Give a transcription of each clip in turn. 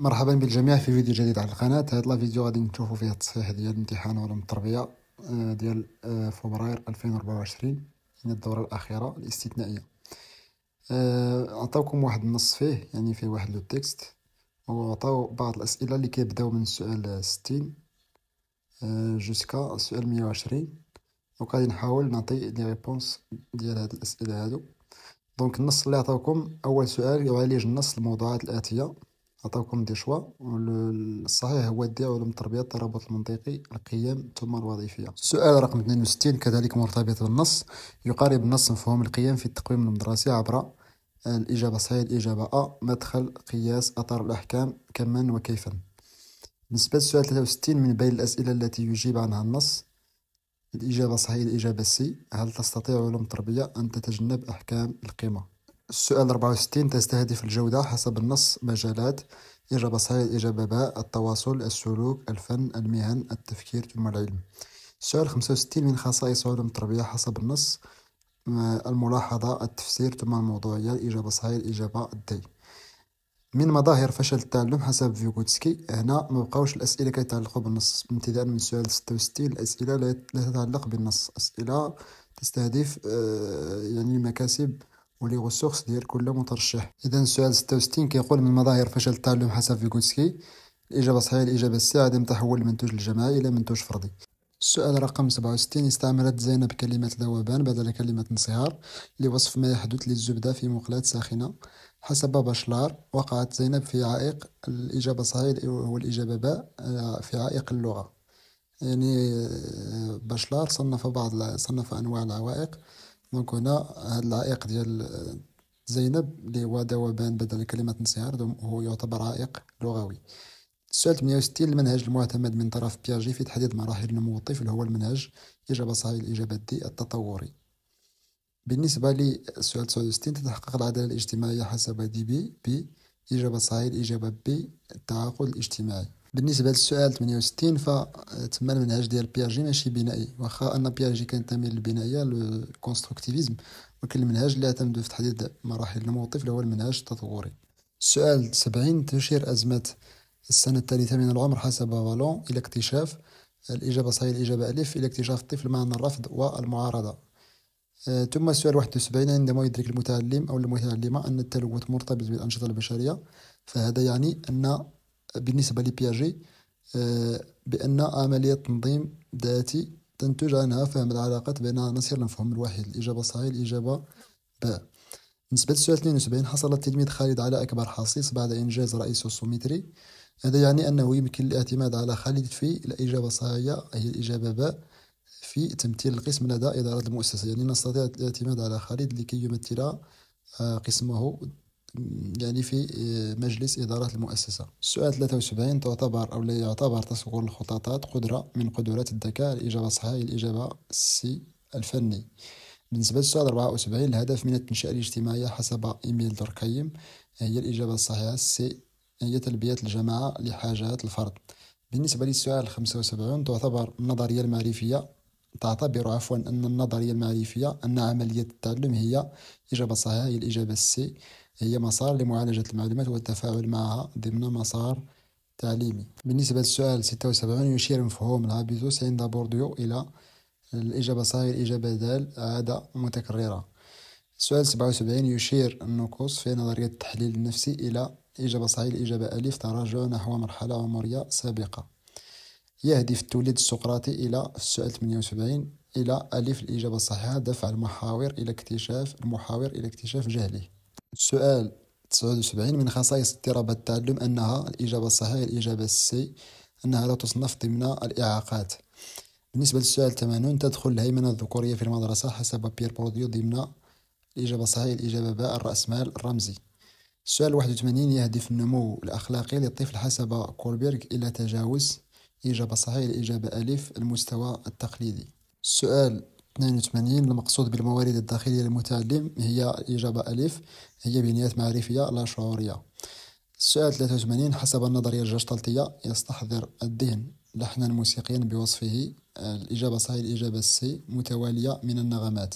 مرحبا بالجميع في فيديو جديد على القناة هاد الفيديو غادي نشوفوا فيه التصحيح ديال الامتحان علوم التربية آه، ديال آه، فبراير 2024 يعني الدورة الأخيرة الاستثنائية آه، عطاوكم واحد النص فيه يعني فيه واحد لو تكست وعطاو بعض الأسئلة اللي كيبداو من سؤال 60 جوسكا سؤال 120 وغادي نحاول نعطي لي ريبونس ديال هاد الأسئلة هادو دونك النص اللي عطاوكم أول سؤال يعالج النص الموضوعات الآتية عطاوكم دي شوا الصحيح هو الدفاع علوم التربيه الترابط المنطقي القيم ثم الوظيفيه السؤال رقم 62 كذلك مرتبط بالنص يقارب النص مفهوم القيم في التقويم المدرسي عبر الاجابه صحيح الاجابه ا مدخل قياس اثر الاحكام كما وكيفا بالنسبه للسؤال 63 من بين الاسئله التي يجيب عنها النص الإجابة صحيحة الإجابة سي هل تستطيع علوم التربية أن تتجنب أحكام القيمة السؤال 64 تستهدف الجودة حسب النص مجالات إجابة صحيحة إجابة باء التواصل السلوك الفن المهن التفكير ثم العلم السؤال 65 من خصائص علوم التربية حسب النص آه، الملاحظة التفسير ثم الموضوعية إجابة صحيحة إجابة دي من مظاهر فشل التعلم حسب فيغوتسكي هنا مبقاوش الأسئلة كيتعلقوا بالنص ابتداء من السؤال 66 الأسئلة لا تتعلق بالنص أسئلة تستهدف آه، يعني مكاسب ولي هو ديال كل مترشح اذا السؤال 66 كيقول من مظاهر فشل التعلم حسب فيغوتسكي الاجابه الصحيحه الاجابه السي عدم تحول المنتوج الجماعي الى منتوج فردي السؤال رقم 67 استعملت زينب كلمة ذوبان بدل كلمة انصهار لوصف ما يحدث للزبدة في مقلاة ساخنة حسب باشلار وقعت زينب في عائق الإجابة الصحيحة والإجابة باء آه، في عائق اللغة يعني آه، باشلار صنف بعض صنف أنواع العوائق دونك هنا هذا العائق ديال زينب اللي هو ذوبان بدل كلمة انصهار هو يعتبر عائق لغوي السؤال 68 المنهج المعتمد من طرف بياجي في تحديد مراحل نمو الطفل هو المنهج إجابة صحيح الإجابة دي التطوري بالنسبة للسؤال 69 تتحقق العدالة الاجتماعية حسب دي بي بي إجابة صحيحة الإجابة بي التعاقد الاجتماعي بالنسبه للسؤال 68 فتما المنهج ديال بياجي ماشي بنائي واخا ان بياجي تميل للبنايه الكونستركتيفيزم ولكن المنهج اللي اعتمد في تحديد مراحل الموظف اللي هو المنهج التطوري السؤال 70 تشير ازمه السنه الثالثه من العمر حسب فالون الى اكتشاف الاجابه صحيح الاجابه الف الى اكتشاف الطفل معنى الرفض والمعارضه آه، ثم السؤال 71 عندما يدرك المتعلم او المتعلمه ان التلوث مرتبط بالانشطه البشريه فهذا يعني ان بالنسبة لبياجي آه، بأن عملية تنظيم ذاتي تنتج عنها فهم العلاقات بين عناصر المفهوم الواحد الإجابة صحيح الإجابة باء بالنسبة للسؤال 72 حصل التلميذ خالد على أكبر حصيص بعد إنجاز رئيسه السوميتري هذا يعني أنه يمكن الاعتماد على خالد في الإجابة الصحيحة هي الإجابة باء في تمثيل القسم لدى إدارة المؤسسة يعني نستطيع الاعتماد على خالد لكي يمثل آه، قسمه يعني في آه، مجلس إدارة المؤسسة السؤال 73 تعتبر أو لا يعتبر تصور الخطاطات قدرة من قدرات الذكاء الإجابة الصحيحة هي الإجابة سي الفني بالنسبة للسؤال 74 الهدف من التنشئة الاجتماعية حسب إيميل دركيم هي الإجابة الصحيحة سي هي تلبية الجماعة لحاجات الفرد بالنسبة للسؤال 75 تعتبر النظرية المعرفية تعتبر عفوا أن النظرية المعرفية أن عملية التعلم هي إجابة صحيحة هي الإجابة السي هي مسار لمعالجة المعلومات والتفاعل معها ضمن مسار تعليمي بالنسبة للسؤال 76 يشير مفهوم الهابيتوس عند بورديو إلى الإجابة الصحيحة الإجابة دال عادة متكررة السؤال 77 يشير النقص في نظرية التحليل النفسي إلى إجابة صحيحة الإجابة ألف تراجع نحو مرحلة عمرية سابقة يهدف التوليد السقراطي إلى السؤال 78 إلى ألف الإجابة الصحيحة دفع المحاور إلى اكتشاف المحاور إلى اكتشاف جهله السؤال 79 من خصائص اضطراب التعلم أنها الإجابة الصحيحة الإجابة سي أنها لا تصنف ضمن الإعاقات بالنسبة للسؤال 80 تدخل الهيمنة الذكورية في المدرسة حسب بيير بورديو ضمن الإجابة الصحيحة الإجابة باء الرأسمال الرمزي السؤال 81 يهدف النمو الأخلاقي للطفل حسب كولبيرغ إلى تجاوز إجابة صحيحة الإجابة ألف المستوى التقليدي السؤال 82 المقصود بالموارد الداخلية للمتعلم هي الإجابة ألف هي بنيات معرفية لا شعورية السؤال 83 حسب النظرية الجشتلطية يستحضر الذهن لحنا موسيقيا بوصفه الإجابة صحيح الإجابة سي متوالية من النغمات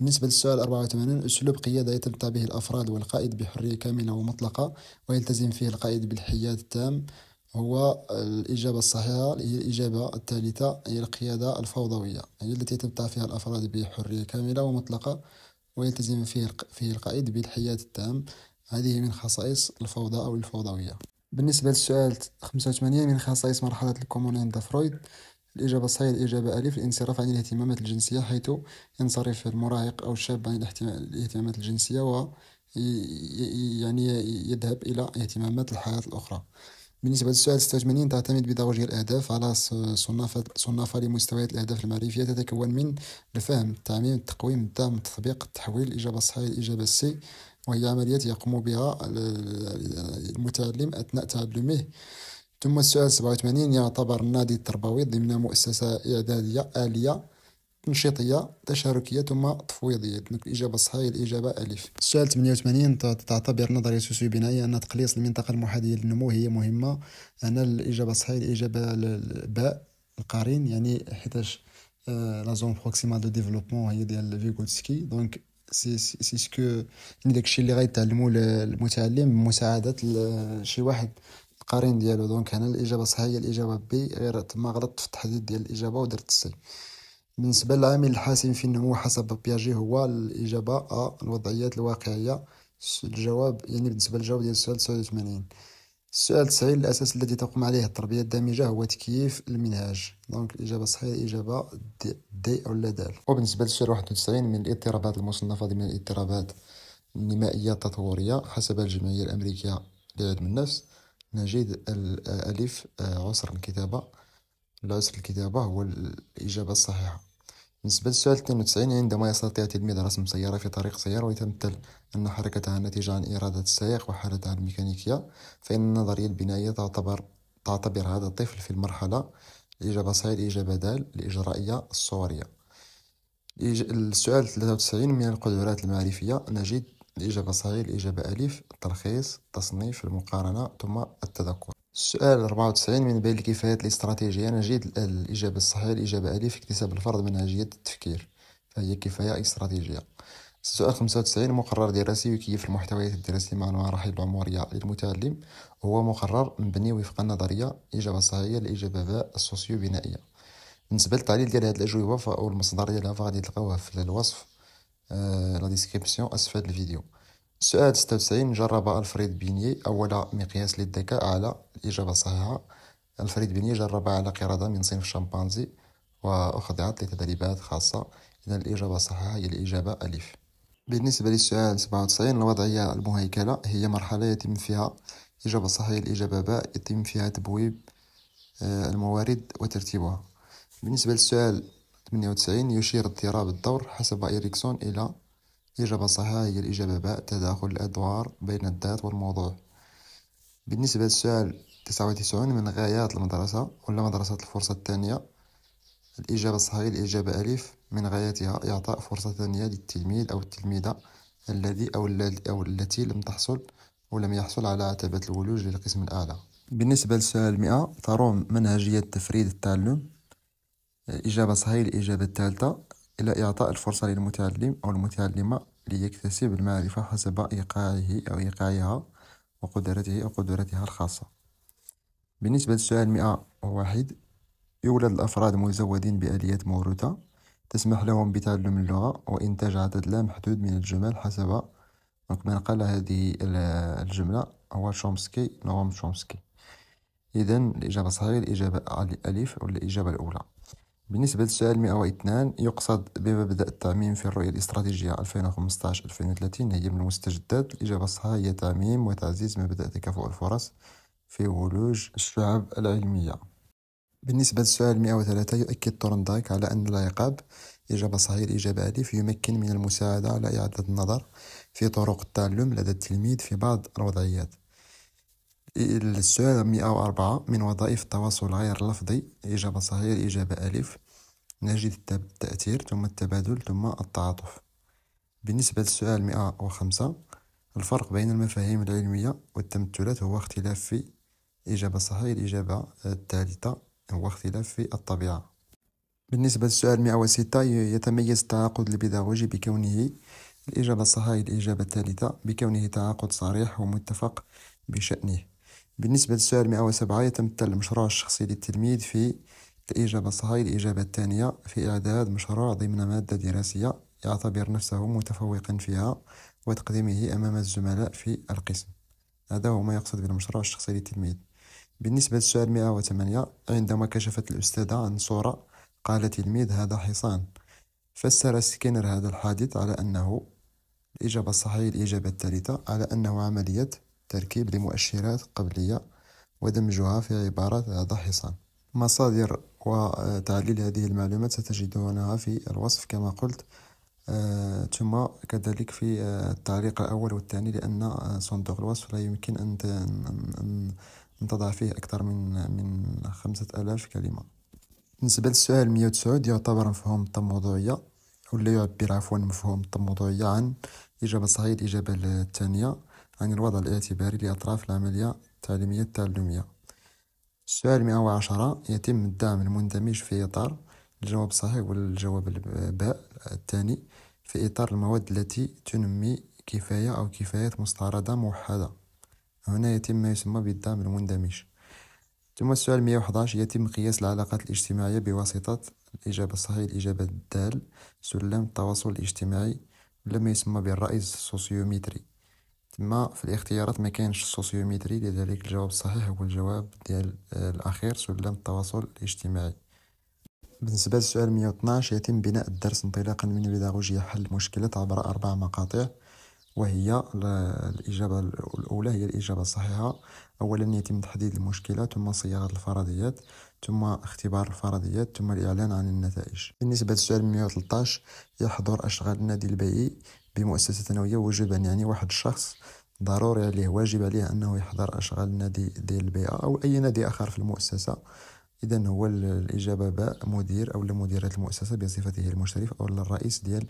بالنسبة للسؤال 84 أسلوب قيادة يتمتع به الأفراد والقائد بحرية كاملة ومطلقة ويلتزم فيه القائد بالحياد التام هو الإجابة الصحيحة هي الإجابة الثالثة هي القيادة الفوضوية هي يعني التي يتمتع فيها الأفراد بحرية كاملة ومطلقة ويلتزم فيه القائد بالحياد التام هذه من خصائص الفوضى أو الفوضوية بالنسبة للسؤال 85 من خصائص مرحلة الكومون عند فرويد الإجابة الصحيحة الإجابة ألف الانصراف عن الاهتمامات الجنسية حيث ينصرف المراهق أو الشاب عن الاهتمامات الجنسية و يعني يذهب إلى اهتمامات الحياة الأخرى بالنسبة للسؤال 86 تعتمد بدرجه الأهداف على صنافة صنافة لمستويات الأهداف المعرفية تتكون من الفهم التعميم التقويم الدعم التطبيق التحويل الإجابة الصحيحة الإجابة السي وهي عمليات يقوم بها المتعلم أثناء تعلمه ثم السؤال 87 يعتبر النادي التربوي ضمن مؤسسة إعدادية آلية تنشيطيه تشاركيه ثم تفويضيه دونك الاجابه الصحيحه الاجابه الف السؤال 88 تعتبر نظريه سوسيو بنائيه ان تقليص المنطقه المحاديه للنمو هي مهمه انا الاجابه الصحيحه الاجابه باء القرين يعني حيتاش لا زون بروكسيمال دو ديفلوبمون هي ديال فيغوتسكي دونك سي سي سكو يعني داكشي اللي غيتعلمو المتعلم بمساعده شي واحد القرين ديالو دونك هنا الاجابه الصحيحه هي الاجابه بي غير تما غلطت في التحديد ديال الاجابه ودرت سي بالنسبة للعامل الحاسم في النمو حسب بياجي هو الإجابة أ الوضعيات الواقعية الجواب يعني بالنسبة للجواب ديال السؤال 89 السؤال 90 الأساس الذي تقوم عليه التربية الدامجة هو تكييف المنهاج دونك الإجابة الصحيحة الإجابة دي, دي أو لا دال وبالنسبة للسؤال 91 من الاضطرابات المصنفة ضمن الاضطرابات النمائية التطورية حسب الجمعية الأمريكية لعلم النفس نجد الألف عسر الكتابة العسر الكتابة هو الإجابة الصحيحة بالنسبة للسؤال 92 عندما يستطيع تلميذ رسم سيارة في طريق سيارة ويتمثل أن حركتها ناتجة عن إرادة السائق وحالتها الميكانيكية فإن النظرية البنائية تعتبر تعتبر هذا الطفل في المرحلة الإجابة صحيح الإجابة دال الإجرائية الصورية السؤال 93 من القدرات المعرفية نجد الإجابة صحيح الإجابة ألف التلخيص التصنيف المقارنة ثم التذكر السؤال 94 من بين الكفايات الاستراتيجية نجد الإجابة الصحيحة الإجابة ألف اكتساب الفرد منهجية التفكير فهي كفاية استراتيجية السؤال 95 مقرر دراسي يكيف المحتويات الدراسية مع المراحل العمرية للمتعلم هو مقرر مبني وفق النظرية إجابة صحيحة الإجابة باء السوسيو بنائية بالنسبة للتعليل ديال هاد الأجوبة فأول مصدر ديالها فغادي تلقاوها في الوصف آه، لا ديسكريبسيون أسفل الفيديو السؤال 96 جرب ألفريد بيني أول مقياس للذكاء على الإجابة الصحيحة ألفريد بيني جرب على قردة من صنف الشمبانزي وأخضعت لتدريبات خاصة إذا الإجابة الصحيحة هي الإجابة ألف بالنسبة للسؤال 97 الوضعية المهيكلة هي مرحلة يتم فيها الإجابة الصحيحة الإجابة باء يتم فيها تبويب آه، الموارد وترتيبها بالنسبة للسؤال 98 يشير اضطراب الدور حسب إريكسون إلى الإجابة الصحيحة هي الإجابة باء تداخل الأدوار بين الذات والموضوع بالنسبة للسؤال تسعة وتسعون من غايات المدرسة ولا مدرسة الفرصة الثانية الإجابة الصحيحة الإجابة ألف من غاياتها إعطاء فرصة ثانية للتلميذ أو التلميذة الذي أو, أو التي لم تحصل ولم يحصل على عتبة الولوج للقسم الأعلى بالنسبة للسؤال مئة تروم منهجية تفريد التعلم الإجابة صحيحة الإجابة الثالثة إلى إعطاء الفرصة للمتعلم أو المتعلمة ليكتسب المعرفة حسب إيقاعه أو إيقاعها وقدرته أو قدرتها الخاصة بالنسبة للسؤال مئة واحد يولد الأفراد مزودين بآليات موروثة تسمح لهم بتعلم اللغة وإنتاج عدد لا محدود من الجمل حسب من قال هذه الجملة هو شومسكي نوم شومسكي إذا الإجابة الصحيحة الإجابة الألف والإجابة الأولى بالنسبة للسؤال 102 يقصد بما بدأ التعميم في الرؤية الاستراتيجية 2015-2030 هي من المستجدات الإجابة الصحيحة هي تعميم وتعزيز مبدأ تكافؤ الفرص في ولوج الشعب العلمية بالنسبة للسؤال 103 يؤكد تورندايك على أن العقاب إجابة صحيحة الإجابة ألف يمكن من المساعدة على إعادة النظر في طرق التعلم لدى التلميذ في بعض الوضعيات السؤال 104 من وظائف التواصل غير اللفظي إجابة الصحيحة إجابة ألف نجد التأثير ثم التبادل ثم التعاطف بالنسبة للسؤال 105 الفرق بين المفاهيم العلمية والتمثلات هو اختلاف في إجابة صحيحة الإجابة الثالثة هو اختلاف في الطبيعة بالنسبة للسؤال 106 يتميز التعاقد البيداغوجي بكونه الإجابة الصحيحة الإجابة الثالثة بكونه تعاقد صريح ومتفق بشأنه بالنسبة للسؤال 107 يتم المشروع الشخصي للتلميذ في الإجابة الصحيحة الإجابة الثانية في إعداد مشروع ضمن مادة دراسية يعتبر نفسه متفوقا فيها وتقديمه أمام الزملاء في القسم هذا هو ما يقصد بالمشروع الشخصي للتلميذ بالنسبة للسؤال 108 عندما كشفت الأستاذة عن صورة قال تلميذ هذا حصان فسر سكينر هذا الحادث على أنه الإجابة الصحيحة الإجابة الثالثة على أنه عملية التركيب لمؤشرات قبلية ودمجها في عبارات هذا حصان مصادر وتعليل هذه المعلومات ستجدونها في الوصف كما قلت آه، ثم كذلك في آه، التعليق الأول والثاني لأن آه، صندوق الوصف لا يمكن أن تضع فيه أكثر من من خمسة آلاف كلمة بالنسبة للسؤال 109 يعتبر مفهوم التموضوعية ولا يعبر عفوا مفهوم التموضوعية عن إجابة صحيحة الإجابة الثانية عن الوضع الاعتباري لأطراف العملية التعليمية التعلمية السؤال 110 يتم الدعم المندمج في إطار الجواب الصحيح والجواب الباء الثاني في إطار المواد التي تنمي كفاية أو كفايات مستعرضة موحدة هنا يتم ما يسمى بالدعم المندمج ثم السؤال 111 يتم قياس العلاقات الاجتماعية بواسطة الإجابة الصحيحة الإجابة الدال سلم التواصل الاجتماعي لما يسمى بالرأي السوسيومتري تما في الاختيارات ما كاينش السوسيومتري لذلك الجواب الصحيح هو الجواب ديال آه، الاخير سلم التواصل الاجتماعي بالنسبه للسؤال 112 يتم بناء الدرس انطلاقا من بيداغوجيا حل المشكلات عبر اربع مقاطع وهي الإجابة الأولى هي الإجابة الصحيحة أولا يتم تحديد المشكلة ثم صياغة الفرضيات ثم اختبار الفرضيات ثم الإعلان عن النتائج بالنسبة للسؤال 113 يحضر أشغال النادي البيئي بمؤسسة ثانوية وجبا يعني واحد الشخص ضروري عليه واجب عليه أنه يحضر أشغال النادي ديال البيئة أو أي نادي آخر في المؤسسة إذا هو الإجابة باء مدير أو مديرة المؤسسة بصفته المشرف أو الرئيس ديال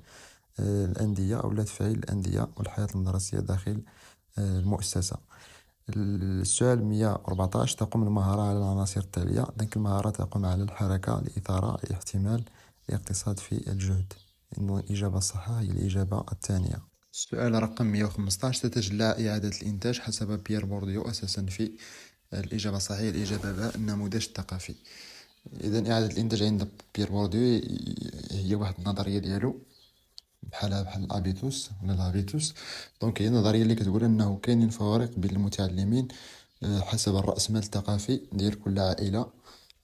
آه، الأندية أو تفعيل الأندية والحياة المدرسية داخل آه، المؤسسة السؤال 114 تقوم المهارة على العناصر التالية ذلك المهارة تقوم على الحركة الإثارة الاحتمال الاقتصاد في الجهد إنه الإجابة الصحيحة هي الإجابة الثانية السؤال رقم 115 تتجلى إعادة الإنتاج حسب بيير بورديو أساسا في الإجابة الصحيحة الإجابة باء النموذج الثقافي إذا إعادة الإنتاج عند بيير بورديو هي واحد النظرية ديالو بحالها بحال الابيتوس ولا الابيتوس دونك هي النظريه اللي كتقول انه كاينين فوارق بين المتعلمين آه، حسب الرأسمال الثقافي ديال كل عائله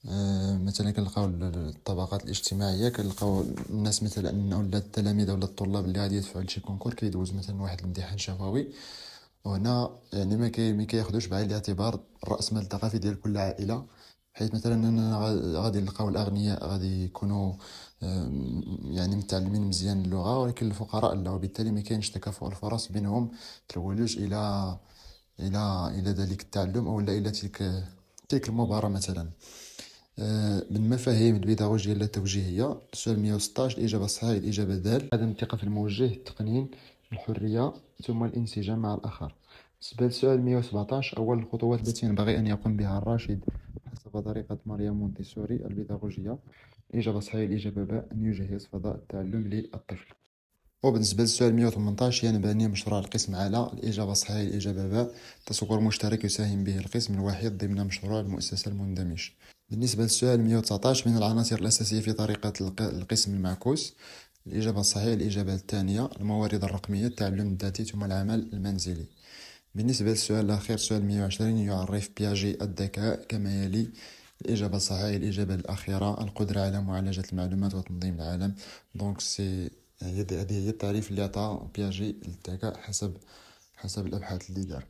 آه، مثلا كنلقاو الطبقات الاجتماعيه كنلقاو الناس مثلا ان ولا التلاميذ ولا الطلاب اللي غادي يدفعوا لشي كونكور كيدوز مثلا واحد الامتحان شفوي وهنا يعني ما كي ما كياخذوش بعين الاعتبار راس مال الثقافي ديال كل عائله حيث مثلا اننا غادي نلقاو الاغنياء غادي يكونوا يعني متعلمين مزيان اللغه ولكن الفقراء لا وبالتالي ما كاينش تكافؤ الفرص بينهم كالولوج الى الى الى ذلك التعلم او الى تلك تلك المباراه مثلا آه، من مفاهيم البيداغوجيا اللاتوجيهية السؤال 116 الإجابة الصحيحة الإجابة دال عدم الثقة في الموجه التقنين الحرية ثم الانسجام مع الآخر بالنسبة للسؤال 117 أول الخطوات التي ينبغي أن يقوم بها الراشد حسب طريقة ماريا مونتيسوري البيداغوجية الإجابة الصحيحة الإجابة باء أن يجهز فضاء التعلم للطفل وبالنسبة للسؤال 118 ينبني مشروع القسم على الإجابة الصحيحة الإجابة باء تصور مشترك يساهم به القسم الوحيد ضمن مشروع المؤسسة المندمج بالنسبة للسؤال 119 من العناصر الأساسية في طريقة القسم المعكوس الإجابة الصحيحة الإجابة الثانية الموارد الرقمية التعلم الذاتي ثم العمل المنزلي بالنسبة للسؤال الأخير سؤال 120 يعرف بياجي الذكاء كما يلي الإجابة الصحيحة الإجابة الأخيرة القدرة على معالجة المعلومات وتنظيم العالم دونك سي هذه هي التعريف اللي عطاه بياجي الذكاء حسب حسب الأبحاث اللي دار